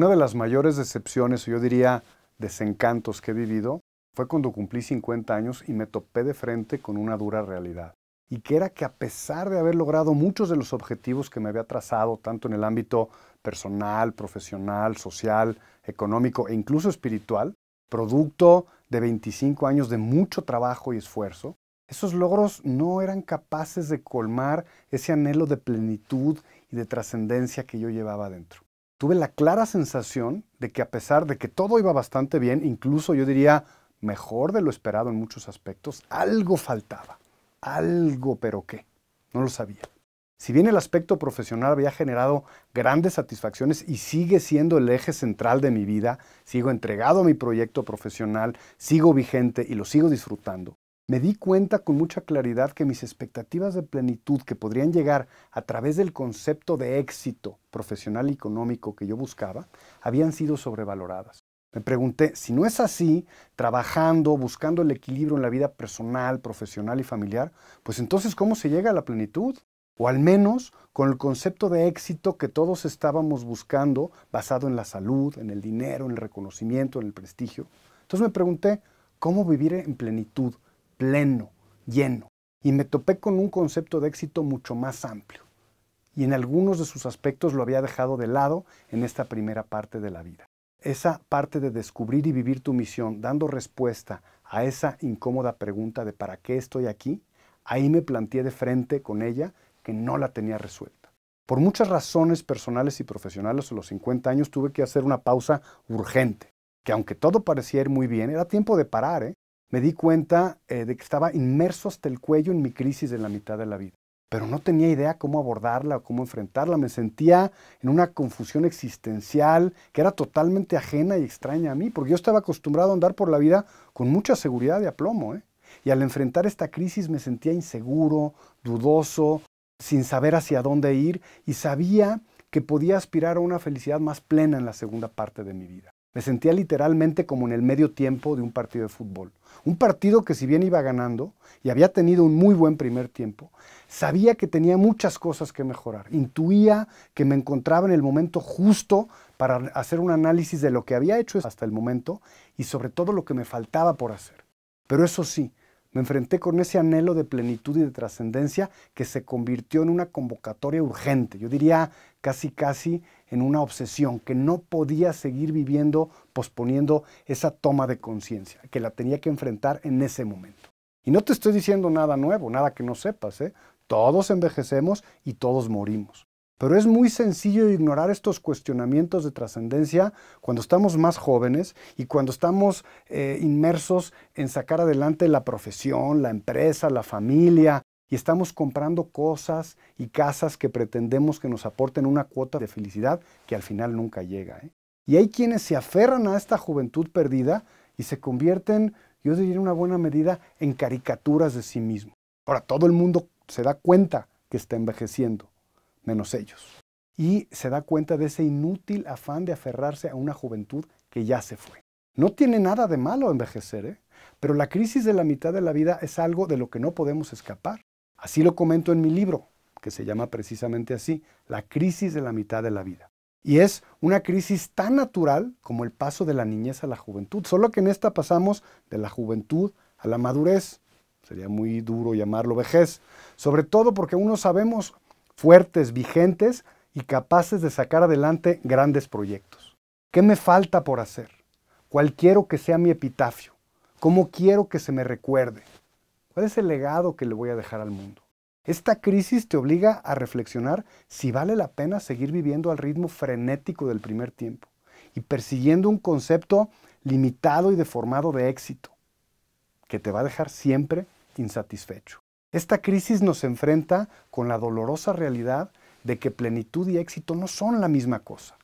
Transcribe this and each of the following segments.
Una de las mayores decepciones, o yo diría desencantos que he vivido, fue cuando cumplí 50 años y me topé de frente con una dura realidad. Y que era que a pesar de haber logrado muchos de los objetivos que me había trazado, tanto en el ámbito personal, profesional, social, económico e incluso espiritual, producto de 25 años de mucho trabajo y esfuerzo, esos logros no eran capaces de colmar ese anhelo de plenitud y de trascendencia que yo llevaba adentro tuve la clara sensación de que a pesar de que todo iba bastante bien, incluso yo diría mejor de lo esperado en muchos aspectos, algo faltaba. Algo, pero qué. No lo sabía. Si bien el aspecto profesional había generado grandes satisfacciones y sigue siendo el eje central de mi vida, sigo entregado a mi proyecto profesional, sigo vigente y lo sigo disfrutando, me di cuenta con mucha claridad que mis expectativas de plenitud que podrían llegar a través del concepto de éxito profesional y económico que yo buscaba habían sido sobrevaloradas. Me pregunté, si no es así, trabajando, buscando el equilibrio en la vida personal, profesional y familiar, pues entonces ¿cómo se llega a la plenitud? O al menos con el concepto de éxito que todos estábamos buscando basado en la salud, en el dinero, en el reconocimiento, en el prestigio. Entonces me pregunté, ¿cómo vivir en plenitud? pleno, lleno. Y me topé con un concepto de éxito mucho más amplio. Y en algunos de sus aspectos lo había dejado de lado en esta primera parte de la vida. Esa parte de descubrir y vivir tu misión, dando respuesta a esa incómoda pregunta de ¿para qué estoy aquí? Ahí me planteé de frente con ella que no la tenía resuelta. Por muchas razones personales y profesionales a los 50 años tuve que hacer una pausa urgente, que aunque todo parecía ir muy bien, era tiempo de parar, ¿eh? me di cuenta eh, de que estaba inmerso hasta el cuello en mi crisis de la mitad de la vida. Pero no tenía idea cómo abordarla o cómo enfrentarla. Me sentía en una confusión existencial que era totalmente ajena y extraña a mí, porque yo estaba acostumbrado a andar por la vida con mucha seguridad y aplomo. ¿eh? Y al enfrentar esta crisis me sentía inseguro, dudoso, sin saber hacia dónde ir y sabía que podía aspirar a una felicidad más plena en la segunda parte de mi vida. Me sentía literalmente como en el medio tiempo de un partido de fútbol. Un partido que si bien iba ganando y había tenido un muy buen primer tiempo, sabía que tenía muchas cosas que mejorar. Intuía que me encontraba en el momento justo para hacer un análisis de lo que había hecho hasta el momento y sobre todo lo que me faltaba por hacer. Pero eso sí, me enfrenté con ese anhelo de plenitud y de trascendencia que se convirtió en una convocatoria urgente, yo diría casi casi en una obsesión, que no podía seguir viviendo posponiendo esa toma de conciencia, que la tenía que enfrentar en ese momento. Y no te estoy diciendo nada nuevo, nada que no sepas, ¿eh? todos envejecemos y todos morimos. Pero es muy sencillo ignorar estos cuestionamientos de trascendencia cuando estamos más jóvenes y cuando estamos eh, inmersos en sacar adelante la profesión, la empresa, la familia, y estamos comprando cosas y casas que pretendemos que nos aporten una cuota de felicidad que al final nunca llega. ¿eh? Y hay quienes se aferran a esta juventud perdida y se convierten, yo diría en una buena medida, en caricaturas de sí mismo. Ahora, todo el mundo se da cuenta que está envejeciendo menos ellos. Y se da cuenta de ese inútil afán de aferrarse a una juventud que ya se fue. No tiene nada de malo envejecer, ¿eh? pero la crisis de la mitad de la vida es algo de lo que no podemos escapar. Así lo comento en mi libro, que se llama precisamente así, La crisis de la mitad de la vida. Y es una crisis tan natural como el paso de la niñez a la juventud, solo que en esta pasamos de la juventud a la madurez. Sería muy duro llamarlo vejez, sobre todo porque uno sabemos fuertes, vigentes y capaces de sacar adelante grandes proyectos. ¿Qué me falta por hacer? ¿Cuál quiero que sea mi epitafio? ¿Cómo quiero que se me recuerde? ¿Cuál es el legado que le voy a dejar al mundo? Esta crisis te obliga a reflexionar si vale la pena seguir viviendo al ritmo frenético del primer tiempo y persiguiendo un concepto limitado y deformado de éxito que te va a dejar siempre insatisfecho. Esta crisis nos enfrenta con la dolorosa realidad de que plenitud y éxito no son la misma cosa.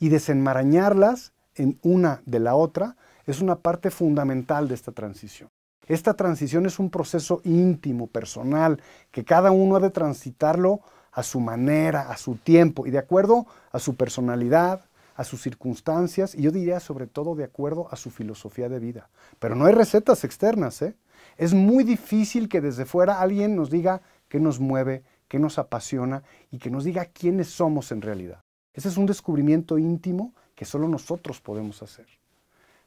Y desenmarañarlas en una de la otra es una parte fundamental de esta transición. Esta transición es un proceso íntimo, personal, que cada uno ha de transitarlo a su manera, a su tiempo y de acuerdo a su personalidad, a sus circunstancias y yo diría sobre todo de acuerdo a su filosofía de vida. Pero no hay recetas externas, ¿eh? Es muy difícil que desde fuera alguien nos diga qué nos mueve, qué nos apasiona y que nos diga quiénes somos en realidad. Ese es un descubrimiento íntimo que solo nosotros podemos hacer.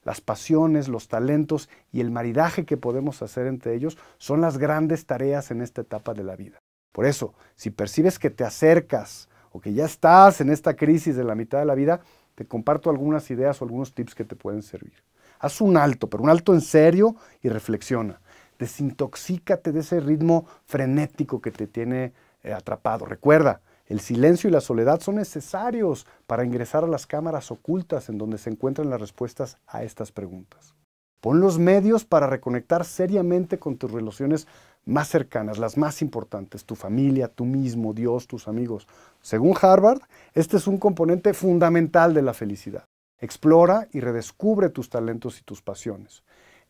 Las pasiones, los talentos y el maridaje que podemos hacer entre ellos son las grandes tareas en esta etapa de la vida. Por eso, si percibes que te acercas o que ya estás en esta crisis de la mitad de la vida, te comparto algunas ideas o algunos tips que te pueden servir. Haz un alto, pero un alto en serio y reflexiona. Desintoxícate de ese ritmo frenético que te tiene eh, atrapado. Recuerda, el silencio y la soledad son necesarios para ingresar a las cámaras ocultas en donde se encuentran las respuestas a estas preguntas. Pon los medios para reconectar seriamente con tus relaciones más cercanas, las más importantes, tu familia, tú mismo, Dios, tus amigos. Según Harvard, este es un componente fundamental de la felicidad. Explora y redescubre tus talentos y tus pasiones,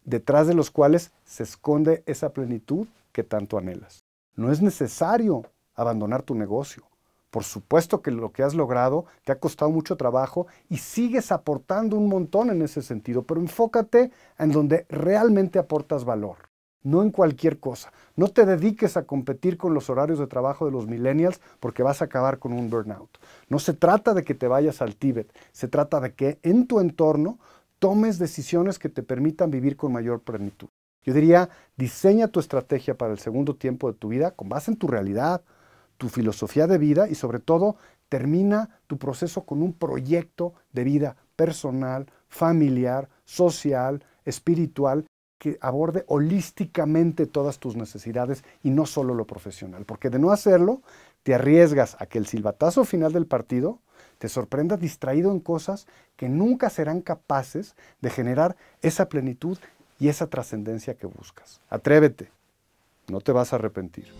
detrás de los cuales se esconde esa plenitud que tanto anhelas. No es necesario abandonar tu negocio. Por supuesto que lo que has logrado te ha costado mucho trabajo y sigues aportando un montón en ese sentido, pero enfócate en donde realmente aportas valor no en cualquier cosa. No te dediques a competir con los horarios de trabajo de los millennials porque vas a acabar con un burnout. No se trata de que te vayas al Tíbet, se trata de que en tu entorno tomes decisiones que te permitan vivir con mayor plenitud. Yo diría, diseña tu estrategia para el segundo tiempo de tu vida con base en tu realidad, tu filosofía de vida y sobre todo termina tu proceso con un proyecto de vida personal, familiar, social, espiritual que aborde holísticamente todas tus necesidades y no solo lo profesional, porque de no hacerlo, te arriesgas a que el silbatazo final del partido te sorprenda distraído en cosas que nunca serán capaces de generar esa plenitud y esa trascendencia que buscas. Atrévete, no te vas a arrepentir.